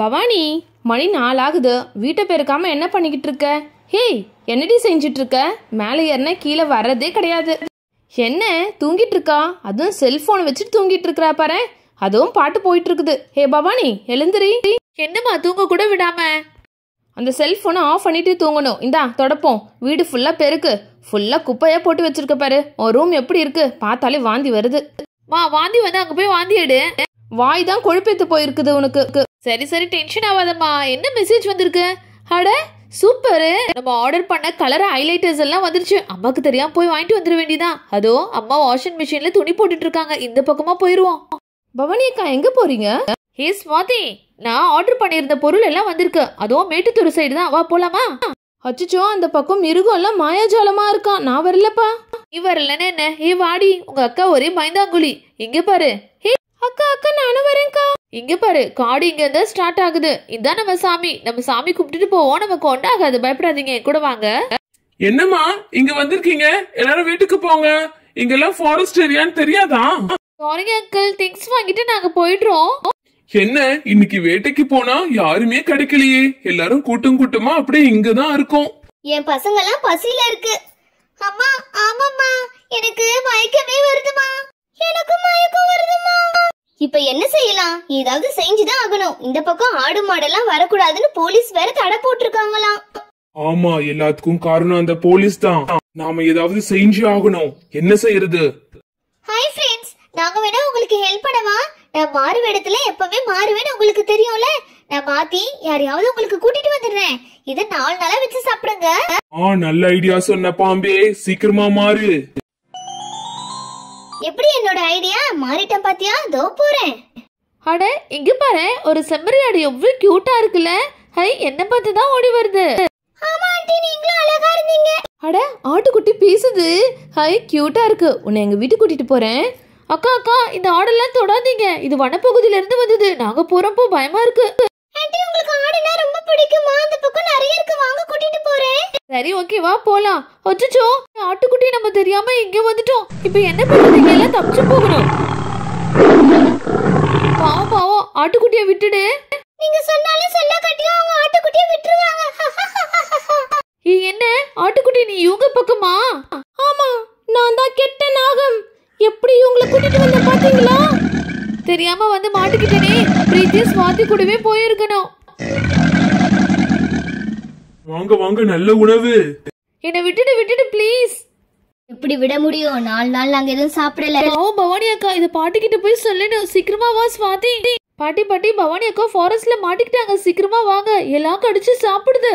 பவானி மணி நாளாகுது வீட்டை பெருக்காமல் என்ன பண்ணிக்கிட்டு இருக்க ஹேய் என்னடி செஞ்சிட்டு இருக்க மேலே ஏறினா கீழே வர்றதே கிடையாது என்ன தூங்கிட்டு இருக்கா அதுவும் செல்போன் வச்சுட்டு தூங்கிட்டு இருக்கிறா பாரு அதுவும் பாட்டு போயிட்டு இருக்குது ஹே பவானி எழுந்துரி என்னம்மா தூங்க கூட விடாம அந்த செல்போனை ஆஃப் பண்ணிட்டு தூங்கணும் இந்தா தொடப்போம் வீடு ஃபுல்லாக பெருக்கு ஃபுல்லாக குப்பையாக போட்டு வச்சிருக்க பாரு உன் ரூம் எப்படி இருக்கு பார்த்தாலே வாந்தி வருது வா வாந்தி வந்து அங்கே போய் வாந்தி எடு வாய் தான் கொழுப்பேத்து போயிருக்குது உனக்கு சரி சரி டென்ஷன் ஆகாதம்மா என்ன மெசேஜ் வந்திருக்கு அட சூப்பரு நம்ம ஆர்டர் பண்ண கலர் ஹைலைட்டர்ஸ் எல்லாம் வந்துருச்சு அம்மாக்கு தெரியாம போய் வாங்கிட்டு வந்துட வேண்டியதான் அதோ அம்மா வாஷிங் மிஷின்ல துணி போட்டுட்டு இருக்காங்க இந்த பக்கமா போயிருவோம் பவானி அக்கா எங்க போறீங்க ஹே ஸ்வாதி நான் ஆர்டர் பண்ணியிருந்த பொருள் எல்லாம் வந்திருக்கு அதுவும் மேட்டுத்தூர் சைடு தான் வா போலாமா அச்சுச்சோ அந்த பக்கம் மிருகம் எல்லாம் மாயாஜாலமா இருக்கான் நான் வரலப்பா நீ வரலன்னு என்ன ஏ வாடி உங்க அக்கா ஒரே மைந்தாங்குழி இங்க பாரு ஹே அக்கா அக்கா நானும் வரேன்க்கா இங்கே பாரு காடு இருந்தா ஸ்டார்ட் ஆகுது இதுதான் நம்ம சாமி நம்ம சாமி கும்பிட்டுட்டு போவோம் நமக்கு ஒன்றாகாது பயப்படாதீங்க கூட வாங்க என்னம்மா இங்க வந்திருக்கீங்க எல்லாரும் வீட்டுக்கு போங்க எல்லாம் ஃபாரஸ்ட் ஏரியான்னு தெரியாதா சாரிங்க அங்கிள் திங்ஸ் வாங்கிட்டு நாங்க போயிடுறோம் என்ன இன்னைக்கு வேட்டைக்கு போனா யாருமே கிடைக்கலையே எல்லாரும் கூட்டம் கூட்டமா அப்படியே இங்கதான் இருக்கும் என் பசங்க எல்லாம் பசியில இருக்கு அம்மா ஆமாம்மா எனக்கு மயக்கமே வருதுமா எனக்கு மயக்கம் வருதுமா இப்ப என்ன செய்யலாம் ஏதாவது செஞ்சுதான் ஆகணும் இந்த பக்கம் ஆடு மாடெல்லாம் வரக்கூடாதுன்னு போலீஸ் வேற தடை போட்டிருக்காங்களாம் ஆமா எல்லாத்துக்கும் காரணம் அந்த போலீஸ் தான் நாம ஏதாவது செஞ்சு ஆகணும் என்ன செய்யறது ஹாய் ஃப்ரெண்ட்ஸ் நாங்க வேணா உங்களுக்கு ஹெல்ப் பண்ணவா நான் மாறு வேடத்துல எப்பவே மாறுவேன்னு உங்களுக்கு தெரியும்ல நான் மாத்தி யாரையாவது உங்களுக்கு கூட்டிட்டு வந்துடுறேன் இத நாலு நாளா வச்சு சாப்பிடுங்க ஆ நல்ல ஐடியா சொன்ன பாம்பே சீக்கிரமா மாறு எப்படி என்னோட ஐடியா மாறிட்டேன் பாத்தியா தோ போறேன் அட இங்க பாரு ஒரு செம்மறி ஆடு எவ்வளவு கியூட்டா இருக்குல்ல ஹை என்ன பார்த்து தான் ஓடி வருது ஆமா ஆண்டி நீங்களும் அழகா இருந்தீங்க அட ஆட்டுக்குட்டி பேசுது ஹை கியூட்டா இருக்கு உன்னை எங்க வீட்டுக்கு கூட்டிட்டு போறேன் அக்கா அக்கா இந்த ஆடெல்லாம் தொடாதீங்க இது வனப்பகுதியில இருந்து வந்தது நாங்க போறப்போ பயமா இருக்கு ஆண்டி உங்களுக்கு ஆடுனா ரொம்ப பிடிக்குமா அந்த பக்கம் நிறைய இருக்கு வாங்க கூட்டிட்டு போறேன் சரி ஓகே வா போலாம் அச்சச்சோ ஆட்டுக்குட்டி நம்ம தெரியாம இங்க வந்துட்டோம் இப்போ என்ன பண்றது இங்க எல்லாம் தப்பிச்சு போகணும் பாவம் பாவம் ஆட்டுக்குட்டியை விட்டுடு நீங்க சொன்னாலே சொல்ல கட்டியும் அவங்க ஆட்டுக்குட்டியை விட்டுருவாங்க என்ன ஆட்டுக்குட்டி நீ இவங்க பக்கமா ஆமா நான் தான் கெட்ட நாகம் எப்படி இவங்களை கூட்டிட்டு வந்த பாத்தீங்களா தெரியாம வந்து மாட்டிக்கிட்டே பிரீத்தி சுவாதி கூடவே போயிருக்கணும் வாங்க வாங்க நல்ல உணவு என்னை விட்டுட்டு விட்டுட்டு ப்ளீஸ் எப்படி விட முடியும் நாலு நாள் நாங்க எதுவும் சாப்பிடல ஓ பவானி அக்கா இத பாட்டிக்கிட்டு போய் சொல்லணும் சீக்கிரமா வா சுவாதி பாட்டி பாட்டி பவானி அக்கா ஃபாரஸ்ட்ல மாட்டிக்கிட்டாங்க சீக்கிரமா வாங்க எல்லாம் கடிச்சு சாப்பிடுது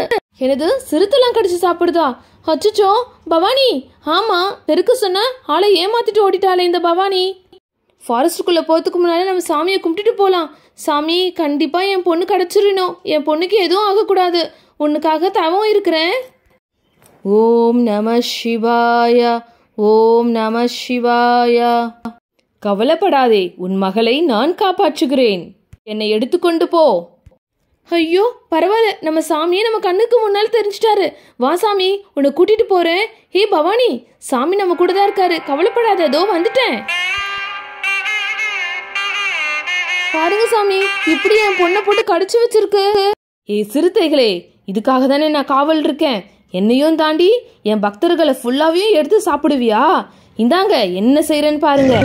எனது சிறுத்தெல்லாம் கடிச்சு சாப்பிடுதா அச்சுச்சோ பவானி ஆமா பெருக்க சொன்ன ஆளை ஏமாத்திட்டு ஓடிட்டாளே இந்த பவானி ஃபாரஸ்ட்டுக்குள்ளே போகிறதுக்கு முன்னாலே நம்ம சாமியை கும்பிட்டுட்டு போகலாம் சாமி கண்டிப்பாக என் பொண்ணு கிடச்சிடணும் என் பொண்ணுக்கு எதுவும் ஆகக்கூடாது உன்னுக்காக தவம் இருக்கிறேன் ஓம் நம சிவாயா ஓம் நம சிவாயா கவலைப்படாதே உன் மகளை நான் காப்பாற்றுகிறேன் என்னை எடுத்துக்கொண்டு போ ஐயோ பரவாயில்ல நம்ம சாமியே நம்ம கண்ணுக்கு முன்னால் தெரிஞ்சிட்டாரு வா சாமி உன்னை கூட்டிட்டு போறேன் ஹே பவானி சாமி நம்ம கூட தான் இருக்காரு கவலைப்படாத ஏதோ வந்துட்டேன் பாருங்க சாமி இப்படி என் பொண்ணை போட்டு கடிச்சு வச்சிருக்கு ஏய் சிறுத்தைகளே இதுக்காக தானே நான் காவல் இருக்கேன் என்னையும் தாண்டி என் பக்தர்களை ஃபுல்லாவையும் எடுத்து சாப்பிடுவியா இந்தாங்க என்ன செய்யறேன்னு பாருங்க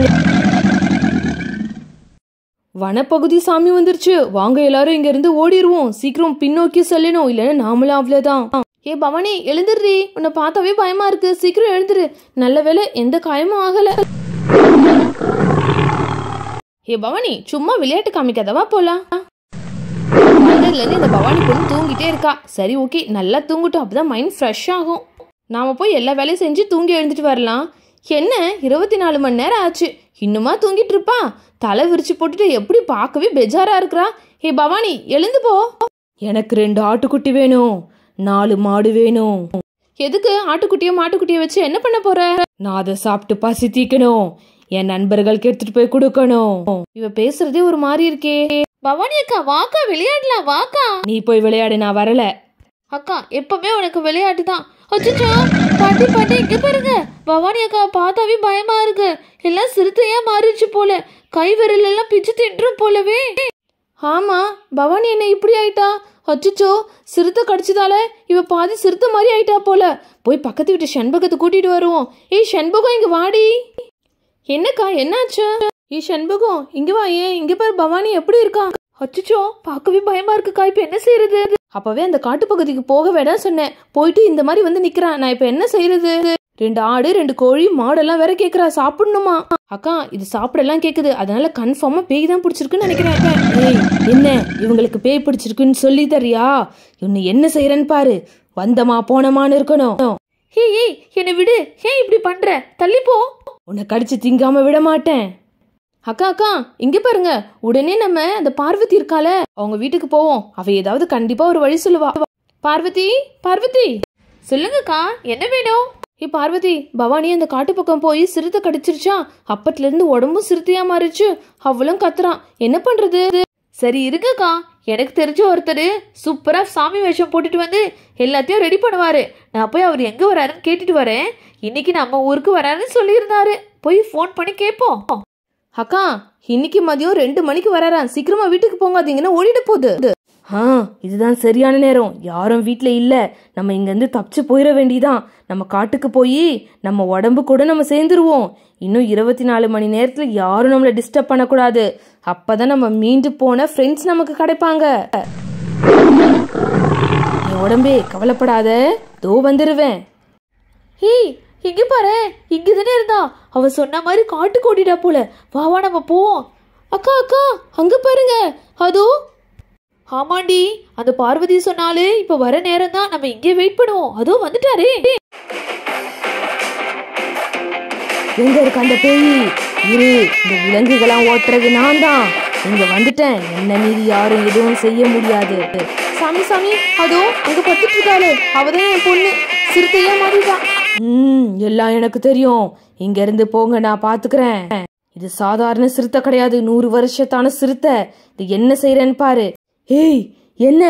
வனப்பகுதி சாமி வந்துருச்சு வாங்க எல்லாரும் இங்க இருந்து ஓடிடுவோம் சீக்கிரம் பின்னோக்கி செல்லணும் இல்லைன்னா நாமளும் அவ்வளோதான் ஏ பவனி எழுந்துடுறி உன்னை பார்த்தாவே பயமா இருக்கு சீக்கிரம் எழுந்துரு நல்ல வேலை எந்த காயமும் ஆகலை ஏ பவானி சும்மா விளையாட்டு காமிக்காதவா போலாம் மனதுலேருந்து இந்த பவானி பொண்ணு தூங்கிட்டே இருக்கா சரி ஓகே நல்லா தூங்கட்டும் அப்பதான் மைண்ட் ஃப்ரெஷ் ஆகும் நாம் போய் எல்லா வேலையும் செஞ்சு தூங்கி எழுந்துட்டு வரலாம் என்ன இருபத்தி நாலு மணி நேரம் ஆச்சு இன்னுமா தூங்கிட்டு இருப்பா தலை விரிச்சு போட்டுட்டு எப்படி பார்க்கவே பெஜாரா இருக்கிறா ஏ பவானி எழுந்து போ எனக்கு ரெண்டு ஆட்டுக்குட்டி வேணும் நாலு மாடு வேணும் எதுக்கு ஆட்டுக்குட்டியோ மாட்டுக்குட்டியோ வச்சு என்ன பண்ண போற நான் அதை சாப்பிட்டு பசி தீக்கணும் என் நண்பர்களுக்கு எடுத்துட்டு போய் கொடுக்கணும் இவ பேசுறதே ஒரு மாதிரி இருக்கே பவானி அக்கா வாக்கா விளையாடலாம் வாக்கா நீ போய் விளையாடு நான் வரல அக்கா எப்பவுமே உனக்கு விளையாட்டு தான் அச்சோ பாட்டி பாட்டி இங்க பாருங்க பவானி அக்கா பார்த்தாவே பயமா இருக்கு எல்லாம் சிறுத்தையா மாறிடுச்சு போல கை விரல் எல்லாம் பிச்சு தின்றும் போலவே ஆமா பவானி என்ன இப்படி ஆயிட்டா அச்சுச்சோ சிறுத்தை கடிச்சதால இவ பாதி சிறுத்தை மாதிரி ஆயிட்டா போல போய் பக்கத்து வீட்டு செண்பகத்தை கூட்டிட்டு வருவோம் ஏய் செண்பகம் இங்க வாடி என்னக்கா என்னாச்சு ஏ சண்முகம் இங்க வா ஏன் இங்க பாரு பவானி எப்படி இருக்கா அச்சுச்சோ பார்க்கவே பயமா இருக்குக்கா காய்ப்பு என்ன செய்யறது அப்பவே அந்த காட்டு பகுதிக்கு போக வேடா சொன்னேன் போயிட்டு இந்த மாதிரி வந்து நிக்கிறான் நான் இப்ப என்ன செய்யறது ரெண்டு ஆடு ரெண்டு கோழி மாடெல்லாம் வேற கேக்குறா சாப்பிடணுமா அக்கா இது சாப்பிடலாம் கேக்குது அதனால கன்ஃபார்மா பேய் தான் பிடிச்சிருக்குன்னு நினைக்கிறேன் ஏய் என்ன இவங்களுக்கு பேய் பிடிச்சிருக்குன்னு சொல்லி தரியா இன்னும் என்ன செய்யறேன்னு பாரு வந்தமா போனமான்னு இருக்கணும் ஹே ஏய் என்னை விடு ஏன் இப்படி பண்ற தள்ளிப்போ உன்னை கடிச்சு திங்காம விட மாட்டேன் அக்கா அக்கா இங்க பாருங்க உடனே நம்ம அந்த பார்வதி இருக்கால அவங்க வீட்டுக்கு போவோம் அவ ஏதாவது கண்டிப்பா ஒரு வழி சொல்லுவா பார்வதி பார்வதி சொல்லுங்கக்கா என்ன வேணும் ஏ பார்வதி பவானி அந்த காட்டு பக்கம் போய் சிறுத்தை கடிச்சிருச்சா அப்பத்துல இருந்து உடம்பும் சிறுத்தையா மாறிச்சு அவளும் கத்துறான் என்ன பண்றது சரி இருக்குக்கா எனக்கு தெரிஞ்ச ஒருத்தர் சூப்பராக சாமி வேஷம் போட்டுட்டு வந்து எல்லாத்தையும் ரெடி பண்ணுவார் நான் போய் அவர் எங்கே வராருன்னு கேட்டுட்டு வரேன் இன்னைக்கு நம்ம ஊருக்கு வராருன்னு சொல்லியிருந்தாரு போய் ஃபோன் பண்ணி கேட்போம் அக்கா இன்னைக்கு மதியம் ரெண்டு மணிக்கு வராரா சீக்கிரமா வீட்டுக்கு போங்காதீங்கன்னு ஓடிட்டு போகுது ஆ இதுதான் சரியான நேரம் யாரும் வீட்டில் இல்லை நம்ம இங்கேருந்து தப்பிச்சு போயிட வேண்டிதான் நம்ம காட்டுக்கு போய் நம்ம உடம்பு கூட நம்ம சேர்ந்துருவோம் இன்னும் இருபத்தி நாலு மணி நேரத்தில் யாரும் நம்மளை டிஸ்டர்ப் பண்ணக்கூடாது அப்போ தான் நம்ம மீண்டு போன ஃப்ரெண்ட்ஸ் நமக்கு கிடைப்பாங்க உடம்பே கவலைப்படாத தோ வந்துடுவேன் ஹீ இங்கே பாரு இங்க தானே இருந்தா அவ சொன்ன மாதிரி காட்டுக்கு ஓட்டிட்டா போல வா நம்ம போவோம் அக்கா அக்கா அங்கே பாருங்க அதோ ஆமாண்டி அந்த பார்வதி சொன்னாலே இப்போ வர நேரம் தான் நம்ம இங்கே வெயிட் பண்ணுவோம் அதோ வந்துட்டாரே எங்க இருக்கு அந்த பேய் இரு இந்த விலங்குகளாம் ஓட்டுறது நான் தான் இங்க வந்துட்டேன் என்ன மீறி யாரும் எதுவும் செய்ய முடியாது சாமி சாமி அதோ அங்க பத்துட்டு இருக்காளே அவதான் என் பொண்ணு சிறுத்தையா மாதிரிதான் ம் எல்லாம் எனக்கு தெரியும் இங்க இருந்து போங்க நான் பாத்துக்கிறேன் இது சாதாரண சிறுத்தை கிடையாது நூறு வருஷத்தான சிறுத்தை இது என்ன செய்யறேன்னு பாரு ஏய் என்ன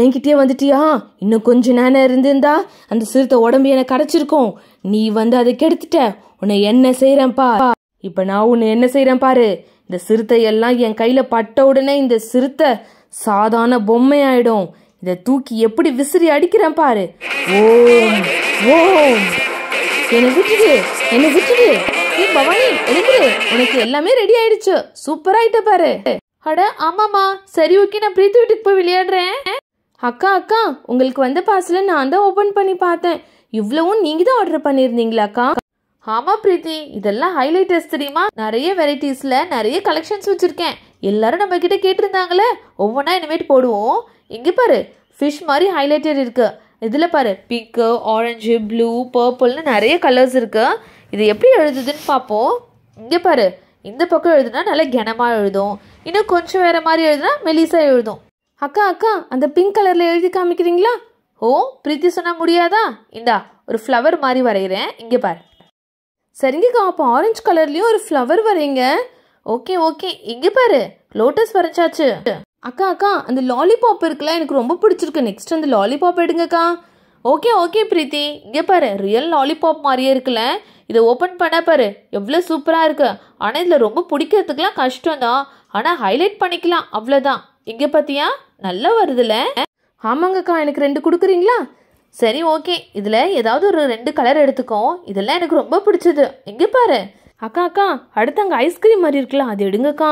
என்கிட்டயே வந்துட்டியா இன்னும் கொஞ்ச நேரம் இருந்திருந்தா அந்த சிறுத்தை உடம்பு என கிடைச்சிருக்கும் நீ வந்து அதை கெடுத்துட்ட உன்னை என்ன செய்யறேன் பா இப்ப நான் உன்னை என்ன செய்யறேன் பாரு இந்த சிறுத்தை எல்லாம் என் கையில பட்ட உடனே இந்த சிறுத்தை சாதாரண பொம்மை ஆயிடும் இதை தூக்கி எப்படி விசிறி அடிக்கிறேன் பாரு ஓம் ஓம் என்ன விட்டுடு என்ன விட்டுடு பவானி உனக்கு எல்லாமே ரெடி ஆயிடுச்சு சூப்பர் ஆயிட்ட பாரு அட ஆமாம்மா சரி ஓகே நான் பிரீத்தி வீட்டுக்கு போய் விளையாடுறேன் அக்கா அக்கா உங்களுக்கு வந்த பார்சலை நான் தான் ஓப்பன் பண்ணி பார்த்தேன் இவ்வளவும் நீங்கள் தான் ஆர்டர் பண்ணியிருந்தீங்களாக்கா ஆமாம் பிரீத்தி இதெல்லாம் ஹைலைட்டர்ஸ் தெரியுமா நிறைய வெரைட்டிஸில் நிறைய கலெக்ஷன்ஸ் வச்சுருக்கேன் எல்லாரும் நம்ம கிட்ட கேட்டிருந்தாங்களே ஒவ்வொன்றா இனிமேட்டு போடுவோம் இங்கே பாரு ஃபிஷ் மாதிரி ஹைலைட்டர் இருக்குது இதில் பாரு பிங்க்கு ஆரஞ்சு ப்ளூ பர்பிள்னு நிறைய கலர்ஸ் இருக்குது இது எப்படி எழுதுதுன்னு பார்ப்போம் இங்கே பாரு இந்த பக்கம் எழுதுனா நல்லா கனமாக எழுதும் இன்னும் கொஞ்சம் வேறு மாதிரி எழுதுனா மெலிசாக எழுதும் அக்கா அக்கா அந்த பிங்க் கலரில் எழுதி காமிக்கிறீங்களா ஓ பிரீத்தி சொன்னால் முடியாதா இந்தா ஒரு ஃப்ளவர் மாதிரி வரைகிறேன் இங்கே பாரு சரிங்கக்கா அப்போ ஆரஞ்சு கலர்லேயும் ஒரு ஃப்ளவர் வரைங்க ஓகே ஓகே இங்கே பாரு லோட்டஸ் வரைஞ்சாச்சு அக்கா அக்கா அந்த லாலிபாப் இருக்குல்ல எனக்கு ரொம்ப பிடிச்சிருக்கு நெக்ஸ்ட் அந்த லாலிபாப் எடுங்கக்கா ஓகே ஓகே பிரீத்தி இங்கே பாரு ரியல் லாலிபாப் மாதிரியே இருக்குல்ல இதை ஓப்பன் பண்ண பாரு எவ்வளோ சூப்பராக இருக்குது ஆனால் இதில் ரொம்ப பிடிக்கிறதுக்கெலாம் கஷ்டம்தான் ஆனால் ஹைலைட் பண்ணிக்கலாம் அவ்வளோதான் இங்கே பார்த்தியா நல்லா வருதுல்ல ஆமாங்கக்கா எனக்கு ரெண்டு கொடுக்குறீங்களா சரி ஓகே இதில் ஏதாவது ஒரு ரெண்டு கலர் எடுத்துக்கோ இதெல்லாம் எனக்கு ரொம்ப பிடிச்சது எங்கே பாரு அக்கா அக்கா அடுத்து அங்கே ஐஸ்கிரீம் மாதிரி இருக்கலாம் அது எடுங்கக்கா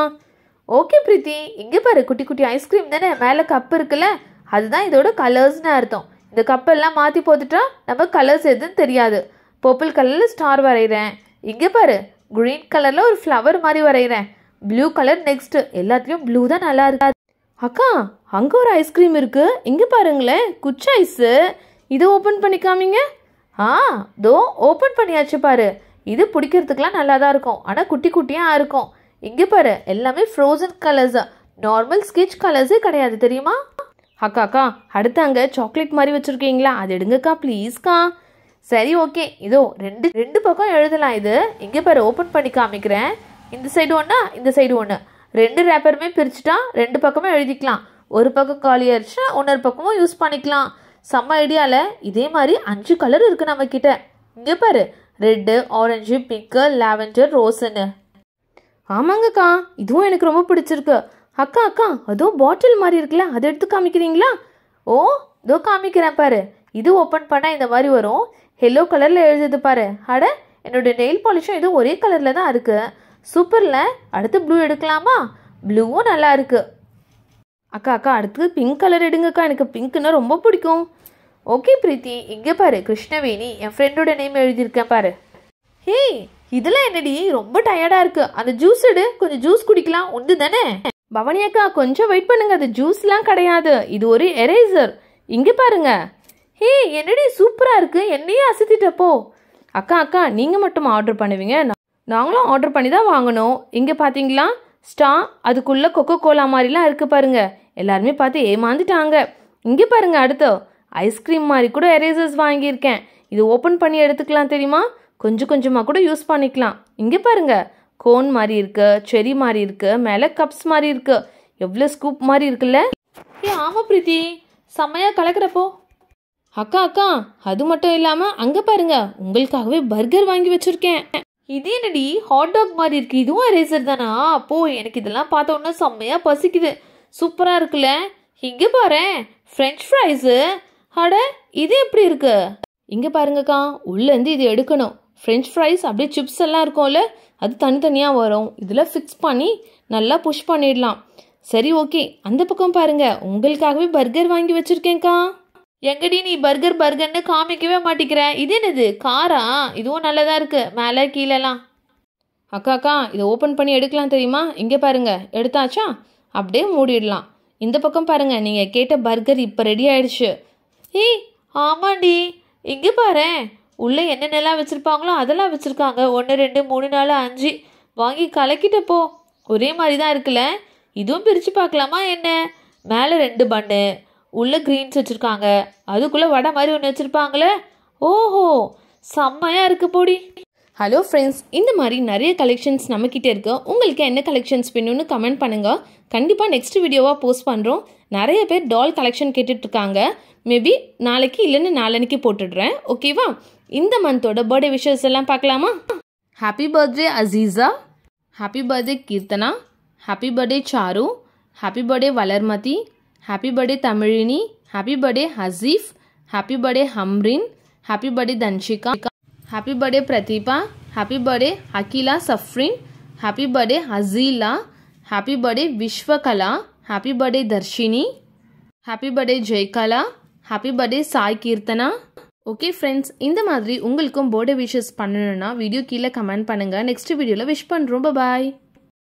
ஓகே பிரீத்தி இங்கே பாரு குட்டி குட்டி ஐஸ்கிரீம் தானே மேலே கப் இருக்குல்ல அதுதான் இதோட கலர்ஸ்னு அர்த்தம் இந்த கப்பெல்லாம் மாற்றி போட்டுட்டா நம்ம கலர்ஸ் எதுன்னு தெரியாது பர்பிள் கலரில் ஸ்டார் வரைகிறேன் இங்கே பாரு க்ரீன் கலரில் ஒரு ஃப்ளவர் மாதிரி வரைகிறேன் ப்ளூ கலர் நெக்ஸ்ட்டு எல்லாத்துலேயும் ப்ளூ தான் நல்லா இருக்காது அக்கா அங்கே ஒரு ஐஸ்கிரீம் இருக்குது இங்கே பாருங்களேன் குச்சி ஐஸு இதை ஓப்பன் பண்ணிக்காமீங்க ஆ தோ ஓப்பன் பண்ணியாச்சு பாரு இது பிடிக்கிறதுக்கெலாம் நல்லா தான் இருக்கும் ஆனால் குட்டி குட்டியாக இருக்கும் இங்கே பாரு எல்லாமே ஃப்ரோசன் கலர்ஸ் நார்மல் ஸ்கெச் கலர்ஸே கிடையாது தெரியுமா அக்கா அக்கா அடுத்து அங்கே சாக்லேட் மாதிரி வச்சுருக்கீங்களா அது எடுங்கக்கா ப்ளீஸ்க்கா சரி ஓகே இதோ ரெண்டு ரெண்டு பக்கம் எழுதலாம் இது இங்கே பாரு ஓப்பன் பண்ணி காமிக்கிறேன் இந்த சைடு ஒன்றா இந்த சைடு ஒன்று ரெண்டு ரேப்பருமே பிரிச்சுட்டா ரெண்டு பக்கமும் எழுதிக்கலாம் ஒரு பக்கம் காலி ஆயிடுச்சா ஒன்னொரு பக்கமும் யூஸ் பண்ணிக்கலாம் செம்ம ஐடியாவில் இதே மாதிரி அஞ்சு கலர் நம்ம நம்மக்கிட்ட இங்கே பாரு ரெட்டு ஆரஞ்சு பிங்க்கு லாவெண்டர் ரோஸுன்னு ஆமாங்கக்கா இதுவும் எனக்கு ரொம்ப பிடிச்சிருக்கு அக்கா அக்கா அதுவும் பாட்டில் மாதிரி இருக்குல்ல அதை எடுத்து காமிக்கிறீங்களா ஓ இதோ காமிக்கிறேன் பாரு இது ஓப்பன் பண்ணால் இந்த மாதிரி வரும் எல்லோ கலரில் எழுதுது பாரு அட என்னோடய நெயில் பாலிஷும் இது ஒரே கலரில் தான் இருக்குது சூப்பரில் அடுத்து ப்ளூ எடுக்கலாமா ப்ளூவும் நல்லா இருக்குது அக்கா அக்கா அடுத்து பிங்க் கலர் எடுங்கக்கா எனக்கு பிங்க்குன்னா ரொம்ப பிடிக்கும் ஓகே பிரீத்தி இங்கே பாரு கிருஷ்ணவேணி என் ஃப்ரெண்டோட நேம் எழுதியிருக்கேன் பாரு ஹே இதெல்லாம் என்னடி ரொம்ப டயர்டாக இருக்குது அந்த ஜூஸ் எடு கொஞ்சம் ஜூஸ் குடிக்கலாம் உண்டு தானே பவனி அக்கா கொஞ்சம் வெயிட் பண்ணுங்க அது ஜூஸ்லாம் கிடையாது இது ஒரு எரேசர் இங்கே பாருங்கள் ஹே என்னடி சூப்பராக இருக்குது என்னையே அசத்திட்டப்போ அக்கா அக்கா நீங்கள் மட்டும் ஆர்டர் பண்ணுவீங்க நாங்களும் ஆர்டர் பண்ணி தான் வாங்கணும் இங்கே பார்த்தீங்களா ஸ்டா அதுக்குள்ளே கொக்கோ கோலா மாதிரிலாம் இருக்குது பாருங்கள் எல்லாருமே பார்த்து ஏமாந்துட்டாங்க இங்கே பாருங்கள் அடுத்தோ ஐஸ்கிரீம் மாதிரி கூட எரேசர்ஸ் வாங்கியிருக்கேன் இது ஓப்பன் பண்ணி எடுத்துக்கலாம் தெரியுமா கொஞ்சம் கொஞ்சமாக கூட யூஸ் பண்ணிக்கலாம் இங்கே பாருங்கள் கோன் மாதிரி இருக்குது செரி மாதிரி இருக்குது மேலே கப்ஸ் மாதிரி இருக்குது எவ்வளோ ஸ்கூப் மாதிரி இருக்குல்ல ஏ ஆமாம் பிரீத்தி செம்மையாக கலக்கிறப்போ அக்கா அக்கா அது மட்டும் இல்லாமல் அங்கே பாருங்க உங்களுக்காகவே பர்கர் வாங்கி வச்சுருக்கேன் இது என்னடி ஹாட் டாக் மாதிரி இருக்கு இதுவும் அரேசர் தானா அப்போ எனக்கு இதெல்லாம் பார்த்தோன்னா செம்மையாக பசிக்குது சூப்பராக இருக்குல்ல இங்கே பாரு ஃப்ரெஞ்ச் ஃப்ரைஸு அட இது எப்படி இருக்கு இங்கே பாருங்கக்கா உள்ளேருந்து இது எடுக்கணும் ஃப்ரெஞ்ச் ஃப்ரைஸ் அப்படியே சிப்ஸ் எல்லாம் இருக்கும்ல அது தனித்தனியாக வரும் இதுல ஃபிக்ஸ் பண்ணி நல்லா புஷ் பண்ணிடலாம் சரி ஓகே அந்த பக்கம் பாருங்க உங்களுக்காகவே பர்கர் வாங்கி வச்சிருக்கேன்க்கா எங்கடி நீ பர்கர் பர்கர்னு காமிக்கவே மாட்டேங்கிற இது என்னது காரா இதுவும் நல்லதாக இருக்குது மேலே கீழெல்லாம் அக்கா அக்கா இதை ஓப்பன் பண்ணி எடுக்கலாம் தெரியுமா இங்கே பாருங்கள் எடுத்தாச்சா அப்படியே மூடிடலாம் இந்த பக்கம் பாருங்கள் நீங்கள் கேட்ட பர்கர் இப்போ ரெடி ஆயிடுச்சு ஏய் ஆமாண்டி இங்கே பாரு உள்ளே என்னென்னலாம் வச்சுருப்பாங்களோ அதெல்லாம் வச்சுருக்காங்க ஒன்று ரெண்டு மூணு நாலு அஞ்சு வாங்கி கலக்கிட்டப்போ ஒரே மாதிரி தான் இருக்குல்ல இதுவும் பிரித்து பார்க்கலாமா என்ன மேலே ரெண்டு பண்ணு உள்ளே க்ரீன்ஸ் வச்சுருக்காங்க அதுக்குள்ளே வடை மாதிரி ஒன்று வச்சுருப்பாங்களே ஓஹோ செம்மையாக இருக்கு பொடி ஹலோ ஃப்ரெண்ட்ஸ் இந்த மாதிரி நிறைய கலெக்ஷன்ஸ் நம்மக்கிட்டே இருக்கு உங்களுக்கு என்ன கலெக்ஷன்ஸ் வேணும்னு கமெண்ட் பண்ணுங்கள் கண்டிப்பாக நெக்ஸ்ட் வீடியோவாக போஸ்ட் பண்ணுறோம் நிறைய பேர் டால் கலெக்ஷன் கேட்டுட்ருக்காங்க மேபி நாளைக்கு இல்லைன்னு நாளன்னைக்கு போட்டுடுறேன் ஓகேவா இந்த மந்தோட பர்த்டே விஷஸ் எல்லாம் பார்க்கலாமா happy birthday Aziza happy birthday Keerthana happy birthday Charu happy birthday Valarmathi happy birthday Tamilini happy birthday Haseef happy birthday Hamrin happy birthday Dhanshika happy birthday Pradeepa happy birthday Akila Safrin happy birthday Haseela happy birthday Viswakala happy birthday Dharshini happy birthday Jaikala happy birthday Sai Keerthana okay friends இந்த மாதிரி உங்களுக்கும் birthday wishes பண்ணணும்னா video கீழே comment பண்ணுங்கள் next வீடியோவில் wish பண்ணுறோம் பாய்